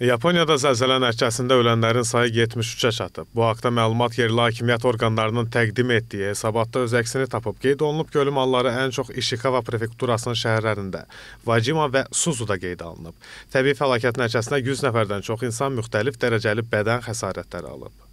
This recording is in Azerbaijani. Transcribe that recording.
Yaponiyada zəlzələ nəticəsində ölənlərin sayı 73-ə çatıb. Bu haqda məlumat yerli hakimiyyət orqanlarının təqdim etdiyi hesabatda öz əksini tapıb. Qeyd olunub ki, ölüm halları ən çox İşikava prefekturasının şəhərlərində, Vacima və Suzuda qeyd alınıb. Təbii fəlakət nəticəsində 100 nəfərdən çox insan müxtəlif dərəcəli bədən xəsarətləri alıb.